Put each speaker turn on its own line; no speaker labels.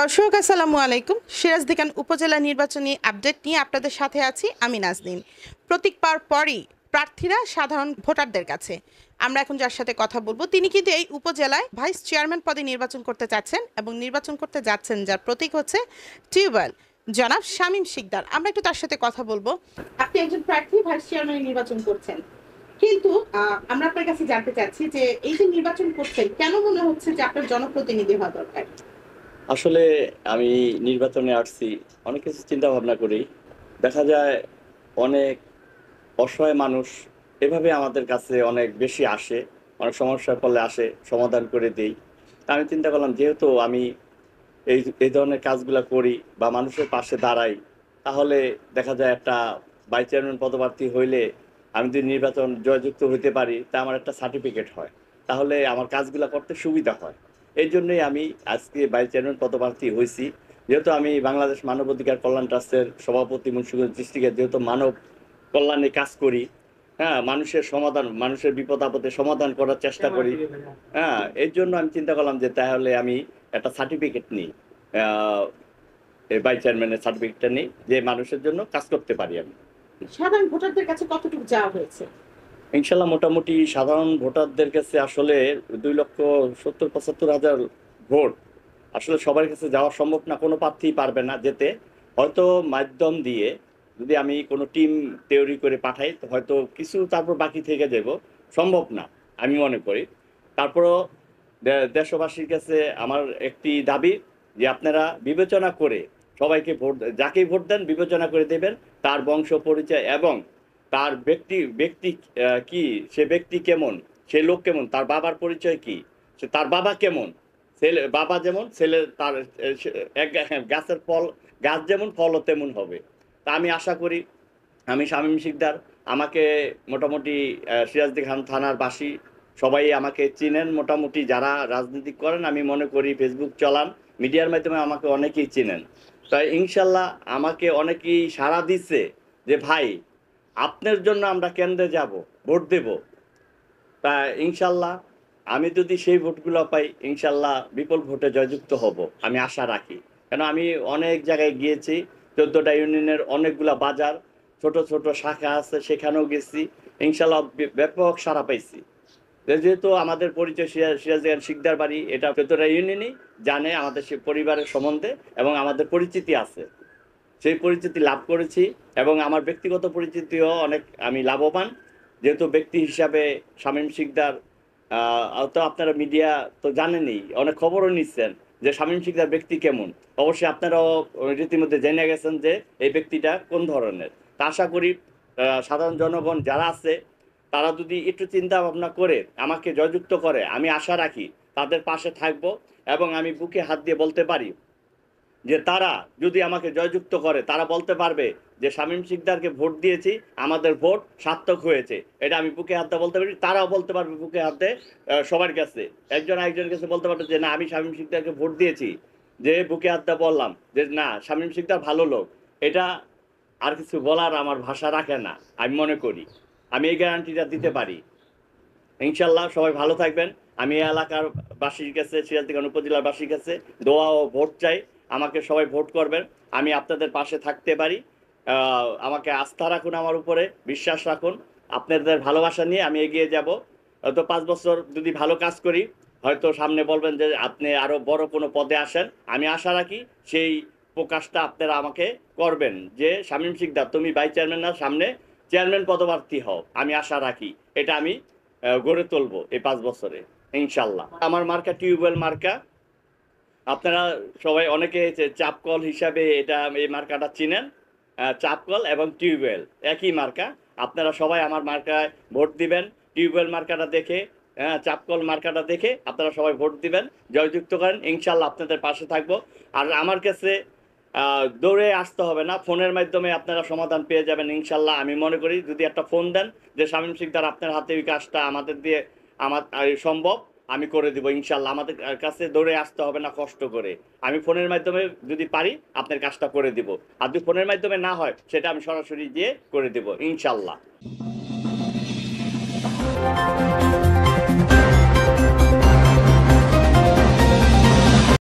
দর্শক আসসালামু আলাইকুম সিরাজদিকান উপজেলা নির্বাচনী আপডেট নিয়ে আপনাদের সাথে আছি আমি নাজদিন প্রতীক পাওয়ার পরই প্রার্থীরা সাধারণ ভোটারদের কাছে আমরা এখন যার সাথে কথা বলবো তিনি কিন্তু এই উপজেলায় ভাইস চেয়ারম্যান পদে নির্বাচন করতে চাচ্ছেন এবং নির্বাচন করতে যাচ্ছেন যার প্রতীক হচ্ছে টিউবওয়েল জনাব শামীম শিকদার আমরা একটু তার সাথে কথা বলবো আপনি একজন প্রার্থী ভাইস চেয়ারম্যান নির্বাচন করছেন কিন্তু আমরা আপনার কাছে জানতে চাচ্ছি যে এই যে নির্বাচন করছেন কেন মনে হচ্ছে যে আপনার জনপ্রতিনিধি হওয়া দরকার
আসলে আমি নির্বাচনে আসছি অনেক কিছু চিন্তা ভাবনা করি দেখা যায় অনেক অসহায় মানুষ এভাবে আমাদের কাছে অনেক বেশি আসে অনেক সমস্যার ফলে আসে সমাধান করে দেই আমি চিন্তা করলাম যেহেতু আমি এই এই ধরনের কাজগুলো করি বা মানুষের পাশে দাঁড়াই তাহলে দেখা যায় একটা ভাইস চেয়ারম্যান পদপ্রার্থী হইলে আমি যদি নির্বাচন জয়যুক্ত হইতে পারি তা আমার একটা সার্টিফিকেট হয় তাহলে আমার কাজগুলো করতে সুবিধা হয় এই জন্যই আমি আজকে ভাইস চেয়ারম্যান পদপ্রার্থী হয়েছি যেহেতু আমি বাংলাদেশ মানব অধিকার কল্যাণ ট্রাস্টের সভাপতি মুন্সিগঞ্জ ডিস্ট্রিক্টের যেহেতু মানব কল্যাণে কাজ করি হ্যাঁ মানুষের সমাধান মানুষের বিপদ আপদে সমাধান করার চেষ্টা করি হ্যাঁ এর জন্য আমি চিন্তা করলাম যে তাহলে আমি একটা সার্টিফিকেট নিই ভাইস চেয়ারম্যানের সার্টিফিকেটটা নিই যে মানুষের জন্য কাজ করতে পারি আমি
সাধারণ ভোটারদের কাছে কতটুকু যাওয়া হয়েছে
ইনশাল্লাহ মোটামুটি সাধারণ ভোটারদের কাছে আসলে দুই লক্ষ সত্তর পঁচাত্তর হাজার ভোট আসলে সবার কাছে যাওয়া সম্ভব না কোনো প্রার্থী পারবে না যেতে হয়তো মাধ্যম দিয়ে যদি আমি কোনো টিম তৈরি করে পাঠাই তো হয়তো কিছু তারপর বাকি থেকে যাব সম্ভব না আমি মনে করি তারপরও দেশবাসীর কাছে আমার একটি দাবি যে আপনারা বিবেচনা করে সবাইকে ভোট যাকেই ভোট দেন বিবেচনা করে দেবেন তার বংশ পরিচয় এবং তার ব্যক্তি ব্যক্তি কি সে ব্যক্তি কেমন সে লোক কেমন তার বাবার পরিচয় কি সে তার বাবা কেমন ছেলে বাবা যেমন ছেলে তার এক হ্যাঁ, গাছের ফল গাছ যেমন ফলও তেমন হবে তা আমি আশা করি আমি শামীম শিকদার আমাকে মোটামুটি সিরাজদি খান থানার বাসী সবাই আমাকে চিনেন মোটামুটি যারা রাজনীতি করেন আমি মনে করি ফেসবুক চলান মিডিয়ার মাধ্যমে আমাকে অনেকেই চিনেন তাই ইনশাল্লাহ আমাকে অনেকেই সাড়া দিচ্ছে যে ভাই আপনার জন্য আমরা কেন্দ্রে যাব ভোট দেব তা ইনশাল্লাহ আমি যদি সেই ভোটগুলো পাই ইনশাল্লাহ বিপুল ভোটে জয়যুক্ত হব আমি আশা রাখি কেন আমি অনেক জায়গায় গিয়েছি চোদ্দোটা ইউনিয়নের অনেকগুলা বাজার ছোট ছোট শাখা আছে সেখানেও গেছি ইনশাল্লাহ ব্যাপক সারা পাইছি যেহেতু আমাদের পরিচয় সিরাজগান শিকদার বাড়ি এটা চোদ্দোটা ইউনিয়নই জানে আমাদের পরিবারের সম্বন্ধে এবং আমাদের পরিচিতি আছে সেই পরিচিতি লাভ করেছি এবং আমার ব্যক্তিগত পরিচিতিও অনেক আমি লাভবান যেহেতু ব্যক্তি হিসাবে শামীম শিকদার তো আপনারা মিডিয়া তো জানেনই অনেক খবরও নিচ্ছেন যে শামীম শিকদার ব্যক্তি কেমন অবশ্যই আপনারাও রীতিমধ্যে জেনে গেছেন যে এই ব্যক্তিটা কোন ধরনের তা আশা করি সাধারণ জনগণ যারা আছে তারা যদি একটু চিন্তা ভাবনা করে আমাকে জয়যুক্ত করে আমি আশা রাখি তাদের পাশে থাকব এবং আমি বুকে হাত দিয়ে বলতে পারি যে তারা যদি আমাকে জয়যুক্ত করে তারা বলতে পারবে যে শামীম সিকদারকে ভোট দিয়েছি আমাদের ভোট সার্থক হয়েছে এটা আমি বুকে হাতে বলতে পারি তারাও বলতে পারবে বুকে হাতে সবার কাছে একজন আরেকজনের কাছে বলতে পারবে যে না আমি শামীম সিকদারকে ভোট দিয়েছি যে বুকে হাতটা বললাম যে না শামীম সিকদার ভালো লোক এটা আর কিছু বলার আমার ভাষা রাখে না আমি মনে করি আমি এই গ্যারান্টিটা দিতে পারি ইনশাল্লাহ সবাই ভালো থাকবেন আমি এলাকার বাসীর কাছে সিরাজদিগান উপজেলার বাসীর কাছে দোয়া ও ভোট চাই আমাকে সবাই ভোট করবেন আমি আপনাদের পাশে থাকতে পারি আমাকে আস্থা রাখুন আমার উপরে বিশ্বাস রাখুন আপনাদের ভালোবাসা নিয়ে আমি এগিয়ে যাব তো পাঁচ বছর যদি ভালো কাজ করি হয়তো সামনে বলবেন যে আপনি আরও বড় কোনো পদে আসেন আমি আশা রাখি সেই প্রকাশটা আপনারা আমাকে করবেন যে শামীম শিকদার তুমি ভাই চেয়ারম্যান না সামনে চেয়ারম্যান পদপ্রার্থী হও আমি আশা রাখি এটা আমি গড়ে তুলবো এই পাঁচ বছরে ইনশাল্লাহ আমার মার্কা টিউবওয়েল মার্কা আপনারা সবাই অনেকে চাপকল হিসাবে এটা এই মার্কাটা চিনেন চাপকল এবং টিউবওয়েল একই মার্কা আপনারা সবাই আমার মার্কায় ভোট দিবেন টিউবওয়েল মার্কাটা দেখে হ্যাঁ চাপকল মার্কাটা দেখে আপনারা সবাই ভোট দিবেন জয়যুক্ত করেন ইনশাল্লাহ আপনাদের পাশে থাকবো আর আমার কাছে দৌড়ে আসতে হবে না ফোনের মাধ্যমে আপনারা সমাধান পেয়ে যাবেন ইনশাল্লাহ আমি মনে করি যদি একটা ফোন দেন যে শামীম সিকদার আপনার হাতে ওই কাজটা আমাদের দিয়ে আমার সম্ভব আমি করে দিব ইনশাল্লাহ আমাদের কাছে দৌড়ে আসতে হবে না কষ্ট করে আমি ফোনের মাধ্যমে যদি পারি আপনার কাজটা করে দিব আর যদি ফোনের মাধ্যমে না হয় সেটা আমি সরাসরি দিয়ে করে দিব ইনশাল্লাহ